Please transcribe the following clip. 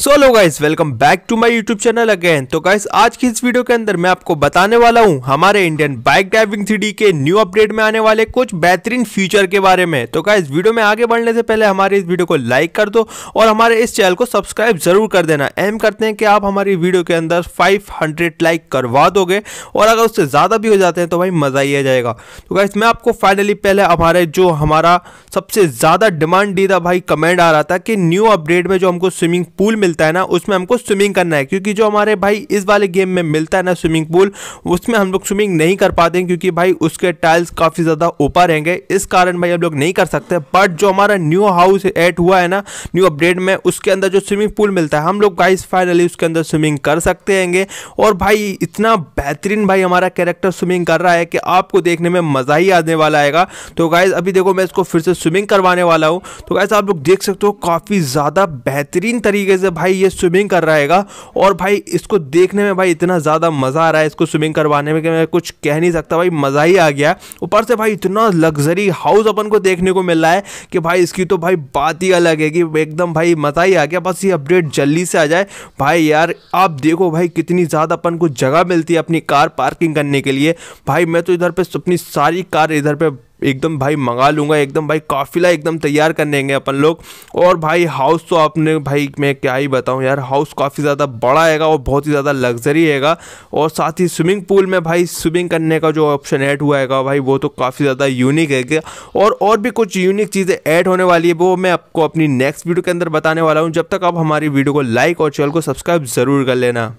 so hello guys welcome back to my YouTube channel again तो guys आज की इस वीडियो के अंदर मैं आपको बताने वाला हूँ हमारे इंडियन बाइक ड्राइविंग थ्री के न्यू अपडेट में आने वाले कुछ बेहतरीन फीचर के बारे में तो गाइज वीडियो में आगे बढ़ने से पहले हमारे इस वीडियो को लाइक कर दो और हमारे इस चैनल को सब्सक्राइब जरूर कर देना एम करते हैं कि आप हमारी वीडियो के अंदर फाइव लाइक करवा दोगे और अगर उससे ज़्यादा भी हो जाते हैं तो भाई मज़ा ही आ जाएगा तो गाइज मैं आपको फाइनली पहले हमारे जो हमारा सबसे ज़्यादा डिमांड दीदा भाई कमेंट आ रहा था कि न्यू अपडेट में जो हमको स्विमिंग पूल मिलता है ना उसमें हमको स्विमिंग करना है क्योंकि जो हमारे भाई इस वाले गेम में मिलता है ना स्विमिंग पूल उसमें हम लोग स्विमिंग नहीं कर पाते क्योंकि भाई उसके टाइल्स काफ़ी ज़्यादा ऊपर रहेंगे इस कारण भाई हम लोग नहीं कर सकते बट जो हमारा न्यू हाउस एड हुआ है ना न्यू अपडेट में उसके अंदर जो स्विमिंग पूल मिलता है हम लोग गाइस फाइनली उसके अंदर स्विमिंग कर सकते हैं और भाई इतना बेहतरीन भाई हमारा कैरेक्टर स्विमिंग कर रहा है कि आपको देखने में मज़ा ही आने वाला आएगा तो गाइज अभी देखो मैं इसको फिर से स्विमिंग करवाने वाला हूँ तो गाइज आप लोग देख सकते हो काफ़ी ज़्यादा बेहतरीन तरीके से भाई ये स्विमिंग कर रहेगा और भाई इसको देखने में भाई इतना ज़्यादा मज़ा आ रहा है इसको स्विमिंग करवाने में कि मैं कुछ कह नहीं सकता भाई मज़ा ही आ गया ऊपर से भाई इतना लग्जरी हाउस अपन को देखने को मिल रहा है कि भाई इसकी तो भाई बात ही अलग है कि एकदम भाई मज़ा ही आ गया बस ये अपडेट जल्दी से आ जाए भाई यार आप देखो भाई कितनी ज़्यादा अपन को जगह मिलती है अपनी कार पार्किंग करने के लिए भाई मैं तो इधर पर अपनी सारी कार इधर पर एकदम भाई मंगा लूँगा एकदम भाई काफिला एकदम तैयार कर लेंगे अपन लोग और भाई हाउस तो आपने भाई मैं क्या ही बताऊँ यार हाउस काफ़ी ज़्यादा बड़ा हैगा और बहुत ही ज़्यादा लग्जरी हैगा और साथ ही स्विमिंग पूल में भाई स्विमिंग करने का जो ऑप्शन ऐड हुआ हैगा भाई वो तो काफ़ी ज़्यादा यूनिक है और और भी कुछ यूनिक चीज़ें ऐड होने वाली है वो मैं आपको अपनी नेक्स्ट वीडियो के अंदर बताने वाला हूँ जब तक आप हमारी वीडियो को लाइक और चैनल को सब्सक्राइब ज़रूर कर लेना